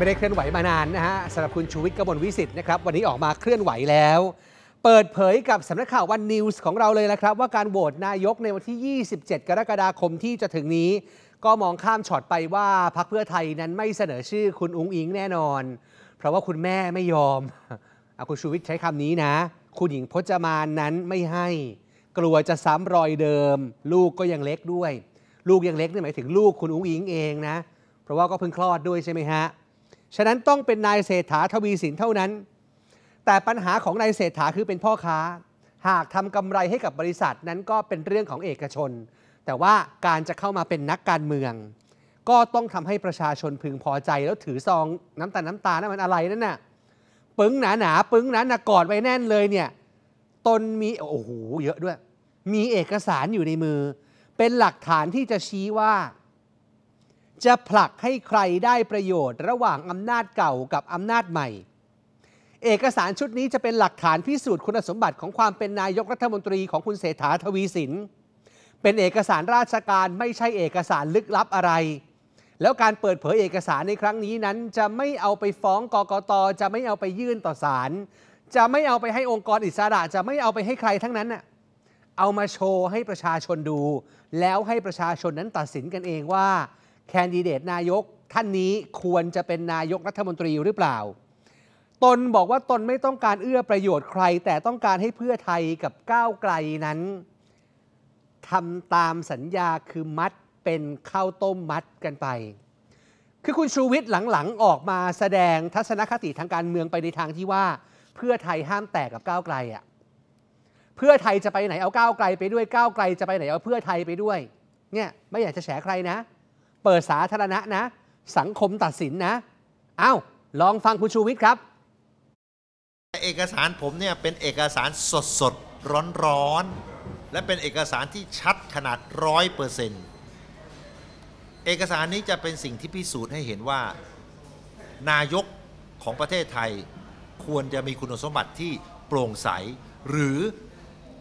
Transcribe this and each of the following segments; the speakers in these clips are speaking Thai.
ไม่ได้เคลื่อนไหวมานานนะฮะสำหรับคุณชูวิทย์กบลวิสิตนะครับ วันนี้ออกมาเคลื่อนไหวแล้ว เปิดเผยกับสำนักข่าววันนิวส์ของเราเลยนะครับ ว่าการโหวตนายกในวันที่ 27 กรกฎาคมที่จะถึงนี้ ก็มองข้ามช็อตไปว่าพรรคเพื่อไทยนั้นไม่เสนอชื่อคุณอุ้งอิงแน่นอน เพราะว่าคุณแม่ไม่ยอมอาคุณชูวิทย์ใช้คำนี้นะ คุณหญิงพจมานนั้นไม่ให้ กลัวจะซ้ำรอยเดิม ลูกก็ยังเล็กด้วย ลูกยังเล็กนี่หมายถึง ลูกคุณอุ้งอิงเองนะ เพราะว่าก็เพิ่งคลอดด้วยใช่ไหมฮะฉะนั้นต้องเป็นนายเศรษฐา ทวีสินเท่านั้น แต่ปัญหาของนายเศรษฐา คือเป็นพ่อค้า หากทำกำไรให้กับบริษัทนั้นก็เป็นเรื่องของเอกชน แต่ว่าการจะเข้ามาเป็นนักการเมือง ก็ต้องทำให้ประชาชนพึงพอใจแล้วถือซองน้ำตาลน้ำตาลนั่นมันอะไรนั่นน่ะปึ้งหนาหนาปึ้งหนาหนากอดไว้แน่นเลยเนี่ย ตนมีโอ้โหเยอะด้วย มีเอกสารอยู่ในมือ เป็นหลักฐานที่จะชี้ว่าจะผลักให้ใครได้ประโยชน์ระหว่างอำนาจเก่ากับอำนาจใหม่ เอกสารชุดนี้จะเป็นหลักฐานพิสูจน์คุณสมบัติของความเป็นนายกรัฐมนตรีของคุณเศรษฐาทวีสิน เป็นเอกสารราชการไม่ใช่เอกสารลึกลับอะไร แล้วการเปิดเผยเอกสารในครั้งนี้นั้น จะไม่เอาไปฟ้องกกต จะไม่เอาไปยื่นต่อศาล จะไม่เอาไปให้องค์กรอิสระ จะไม่เอาไปให้ใครทั้งนั้นน่ะเอามาโชว์ให้ประชาชนดู แล้วให้ประชาชนนั้นตัดสินกันเองว่าแคนดิเดตนายกท่านนี้ควรจะเป็นนายกรัฐมนตรีหรือเปล่า ตนบอกว่าตนไม่ต้องการเอื้อประโยชน์ใคร แต่ต้องการให้เพื่อไทยกับก้าวไกลนั้นทำตามสัญญาคือมัดเป็นข้าวต้มมัดกันไป คือคุณชูวิทย์หลังๆออกมาแสดงทัศนคติทางการเมืองไปในทางที่ว่าเพื่อไทยห้ามแตกกับก้าวไกลอ่ะ เพื่อไทยจะไปไหนเอาก้าวไกลไปด้วยก้าวไกลจะไปไหนเอาเพื่อไทยไปด้วย เนี่ยไม่อยากจะแฉใครนะปิดสาธารณะนะ สังคมตัดสินนะอ้าวลองฟังคุณชูวิทย์ครับ เอกสารผมเนี่ย เป็นเอกสารสดสดร้อนร้อน และเป็นเอกสารที่ชัดขนาดร้อยเปอร์เซนต์เอกสารนี้จะเป็นสิ่งที่พิสูจน์ให้เห็นว่า นายกของประเทศไทยควรจะมีคุณสมบัติที่โปร่งใส หรือ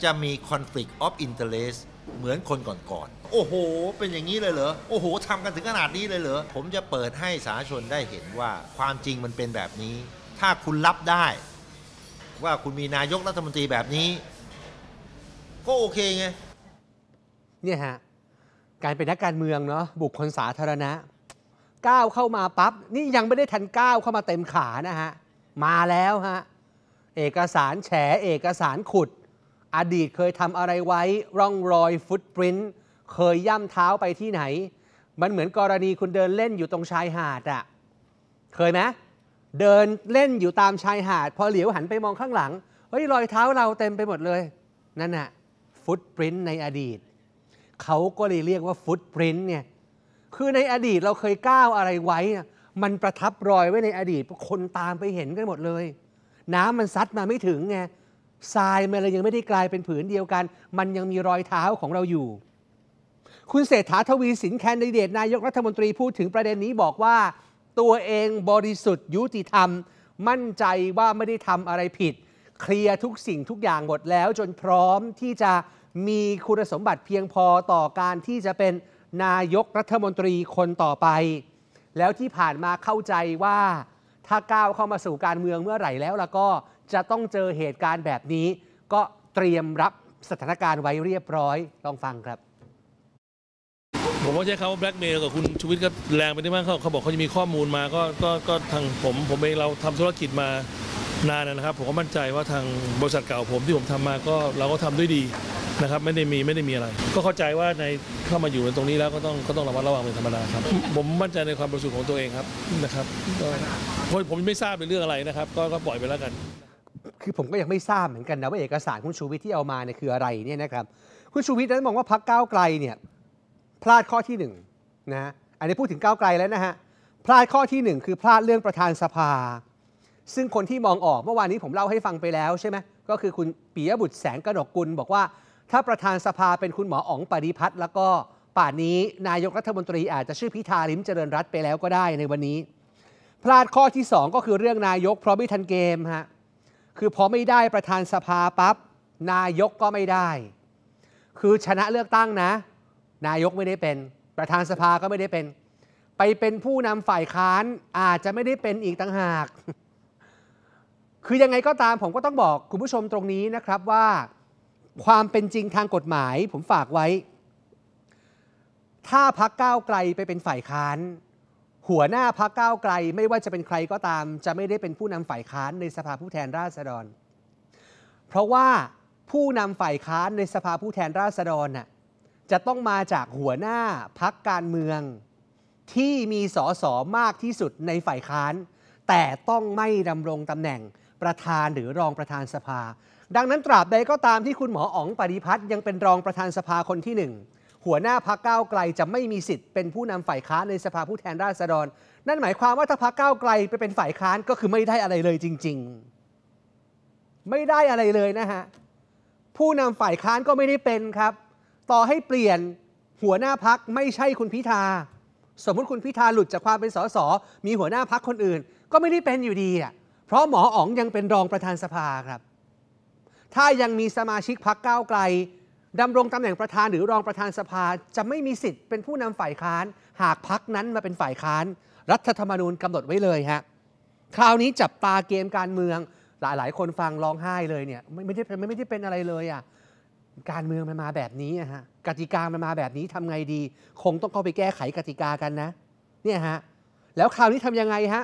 จะมี conflict of interest เหมือนคนก่อนๆ โอ้โห เป็นอย่างนี้เลยเหรอ โอ้โหทำกันถึงขนาดนี้เลยเหรอ ผมจะเปิดให้สาชนได้เห็นว่าความจริงมันเป็นแบบนี้ ถ้าคุณรับได้ ว่าคุณมีนายกรัฐมนตรีแบบนี้ ก็โอเคไง เนี่ยฮะ การเป็นนักการเมืองเนาะบุคคลสาธารณะ ก้าวเข้ามาปั๊บ นี่ยังไม่ได้ทันก้าวเข้ามาเต็มขานะฮะ มาแล้วฮะเอกสารแฉเอกสารขุดอดีตเคยทำอะไรไว้ร่องรอยฟุตปรินต์เคยย่ำเท้าไปที่ไหน มันเหมือนกรณีคุณเดินเล่นอยู่ตรงชายหาดอะเคยไหมเดินเล่นอยู่ตามชายหาดพอเหลียวหันไปมองข้างหลังเฮ้ยรอยเท้าเราเต็มไปหมดเลย นั่นน่ะฟุตปรินต์ในอดีตเขาก็เลยเรียกว่าฟุตปรินต์เนี่ยคือในอดีตเราเคยก้าวอะไรไว้มันประทับรอยไว้ในอดีตคนตามไปเห็นกันหมดเลย น้ำมันซัดมาไม่ถึงไงทรายมันเลยยังไม่ได้กลายเป็นผืนเดียวกัน มันยังมีรอยเท้าของเราอยู่ คุณเศรษฐาทวีสินแคนดิเดต นายกรัฐมนตรี พูดถึงประเด็นนี้บอกว่า ตัวเองบริสุทธิ์ยุติธรรม มั่นใจว่าไม่ได้ทำอะไรผิด เคลียร์ทุกสิ่งทุกอย่างหมดแล้ว จนพร้อมที่จะมีคุณสมบัติเพียงพอต่อการที่จะเป็นนายกรัฐมนตรีคนต่อไป แล้วที่ผ่านมาเข้าใจว่าถ้าก้าวเข้ามาสู่การเมืองเมื่อไหร่แล้วแล้วก็จะต้องเจอเหตุการณ์แบบนี้ ก็เตรียมรับสถานการณ์ไว้เรียบร้อยลองฟังครับ ผมว่าใช้คำว่าแบล็กเมลกับคุณชูวิทย์ก็แรงไปได้มากเขาเขาบอกเขาจะมีข้อมูลมา ก็ก็ก็ทางผมผมเองเราทำธุรกิจมานานนะครับ ผมก็มั่นใจว่าทางบริษัทเก่าผมที่ผมทำมาก็เราก็ทำด้วยดีนะครับไม่ได้มีไม่ได้มีอะไร ก็เข้าใจว่าในเข้ามาอยู่ในตรงนี้แล้วก็ต้องก็ต้องระมัดระวังเป็นธรรมดาครับ ผมมั่นใจในความบริสุทธิ์ของตัวเองครับนะครับก็ผมไม่ทราบเป็นเรื่องอะไรนะครับก็ก็ปล่อยไปแล้วกัน คือผมก็ยังไม่ทราบเหมือนกันนะว่าเอกสารคุณชูวิทย์ที่เอามาเนี่ยคืออะไรเนี่ยนะครับคุณชูวิทย์นั้นมองว่าพักก้าวไกลเนี่ยพลาดข้อที่หนึ่งนะอันนี้พูดถึงก้าวไกลแล้วนะฮะพลาดข้อที่หนึ่งคือพลาดเรื่องประธานสภา ซึ่งคนที่มองออกเมื่อวานนี้ผมเล่าให้ฟังไปแล้วใช่ไหมก็คือคุณปียบุตรแสงกระดกกุลบอกว่าถ้าประธานสภาเป็นคุณหมออ๋องปริพัฒน์แล้วก็ป่านนี้ นายกรัฐมนตรีอาจจะชื่อพิธาลิมเจริญรัตไปแล้วก็ได้ในวันนี้ พลาดข้อที่ 2 ก็คือเรื่องนายก เพราะไม่ทันเกมฮะคือพอไม่ได้ประธานสภาปับ๊บนายกก็ไม่ได้ คือชนะเลือกตั้งนะ นายกไม่ได้เป็น ประธานสภาก็ไม่ได้เป็น ไปเป็นผู้นำฝ่ายค้านอาจจะไม่ได้เป็นอีกต่างหาก คือยังไงก็ตามผมก็ต้องบอกคุณผู้ชมตรงนี้นะครับว่าความเป็นจริงทางกฎหมายผมฝากไว้ ถ้าพักก้าวไกลไปเป็นฝ่ายค้าน หัวหน้าพักก้าวไกลไม่ว่าจะเป็นใครก็ตาม จะไม่ได้เป็นผู้นำฝ่ายค้านในสภาผู้แทนราษฎร เพราะว่าผู้นำฝ่ายค้านในสภาผู้แทนราษฎรน่ะจะต้องมาจากหัวหน้าพักการเมือง ที่มีสอสอมากที่สุดในฝ่ายค้าน แต่ต้องไม่ดำรงตำแหน่งประธานหรือรองประธานสภาดังนั้นตราบใดก็ตามที่คุณหมออ๋องปริพัฒน์ยังเป็นรองประธานสภาคนที่หนึ่งหัวหน้าพักก้าวไกลจะไม่มีสิทธิ์เป็นผู้นำฝ่ายค้านในสภาผู้แทนราษฎรนั่นหมายความว่าถ้าพักก้าวไกลไปเป็นฝ่ายค้านก็คือไม่ได้อะไรเลยจริงๆ ไม่ได้อะไรเลยนะฮะ ผู้นำฝ่ายค้านก็ไม่ได้เป็นครับ ต่อให้เปลี่ยนหัวหน้าพักไม่ใช่คุณพิธาสมมุติคุณพิธาหลุดจากความเป็นสสมีหัวหน้าพักคนอื่นก็ไม่ได้เป็นอยู่ดีอ่ะเพราะหมออ๋องยังเป็นรองประธานสภาครับถ้ายังมีสมาชิกพักก้าวไกลดำรงตำแหน่งประธานหรือรองประธานสภา จะไม่มีสิทธิ์เป็นผู้นำฝ่ายค้าน หากพักนั้นมาเป็นฝ่ายค้านรัฐธรรมนูญกำหนดไว้เลยฮะคราวนี้จับตาเกมการเมืองหลายหลายคนฟังร้องไห้เลยเนี่ยไม่ไม่ได้ไม่ได้เป็นอะไรเลยอะ่ะการเมืองมันมาแบบนี้ฮะกติกามันมาแบบนี้ทำไงดี คงต้องเข้าไปแก้ไขกติกากันนะเนี่ยฮะแล้วคราวนี้ทํำยังไงฮะ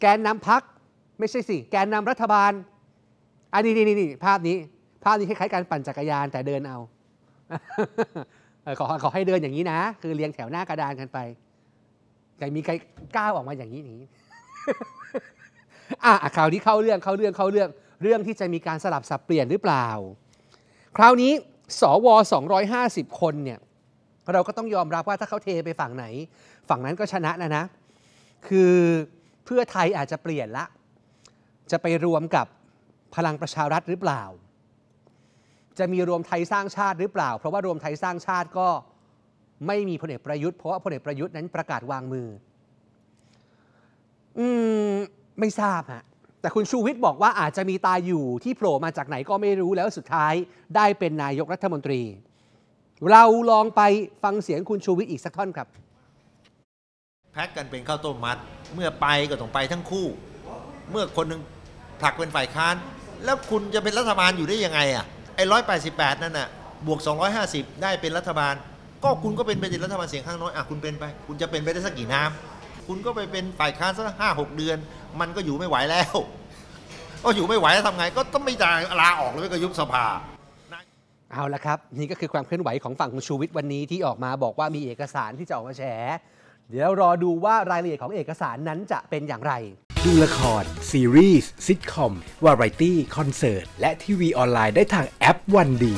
แกนนำพักไม่ใช่สิแกนนำรัฐบาลอันนี้นี่นี่ภาพนี้ ภาพนี้คล้ายๆการปั่นจักรยาน แต่เดินเอาขอขอให้เดินอย่างนี้นะคือเรียงแถวหน้ากระดานกันไปแต่มีใครก้าวออกมาอย่างนี้นี้อ่ะข่าวนี้เข้าเรื่องเข้าเรื่องเข้าเรื่อง เรื่องที่จะมีการสลับสับเปลี่ยนหรือเปล่า คราวนี้สวอ250คนเนี่ย เราก็ต้องยอมรับว่าถ้าเขาเทไปฝั่งไหน ฝั่งนั้นก็ชนะนะนะ คือเพื่อไทยอาจจะเปลี่ยนละ จะไปรวมกับพลังประชารัฐหรือเปล่า จะมีรวมไทยสร้างชาติหรือเปล่า เพราะว่ารวมไทยสร้างชาติก็ไม่มีพลเอกประยุทธ์ เพราะว่าพลเอกประยุทธ์นั้นประกาศวางมือ อืม ไม่ทราบฮะแต่คุณชูวิทย์บอกว่าอาจจะมีตาอยู่ที่โผล่มาจากไหนก็ไม่รู้แล้วสุดท้ายได้เป็นนายกรัฐมนตรี เราลองไปฟังเสียงคุณชูวิทย์อีกสักท่อนครับ แพ็กกันเป็นข้าวต้มมัด เมื่อไปก็ต้องไปทั้งคู่ เมื่อคนหนึ่งผลักเป็นฝ่ายค้านแล้วคุณจะเป็นรัฐบาลอยู่ได้ยังไงอ่ะไอ้ร้อยแปดสิบแปดนั่นน่ะบวกสอองร้้ยหาสิบได้เป็นรัฐบาล ก็คุณก็เป็นไปป็นรัฐบาลเสียงข้างน้อยอ่ะคุณเป็นไป คุณจะเป็นไปได้สักกี่น้ำคุณก็ไปเป็นฝ่ายค้านสักห้าหกเดือน มันก็อยู่ไม่ไหวแล้วก็อยู่ไม่ไหวแล้วทำไงก็ต้องไม่จ่ายลาออกแล้วก็ยุบสภาเอาละครับ นี่ก็คือความเคลื่อนไหวของฝั่งของชูวิทย์วันนี้ที่ออกมาบอกว่ามีเอกสารที่จะออกมาแฉเดี๋ยวรอดูว่ารายละเอียดของเอกสารนั้นจะเป็นอย่างไรดูละครซีรีส์ซิทคอม วาไรตี้ คอนเสิร์ต และทีวีออนไลน์ได้ทางแอปวันดี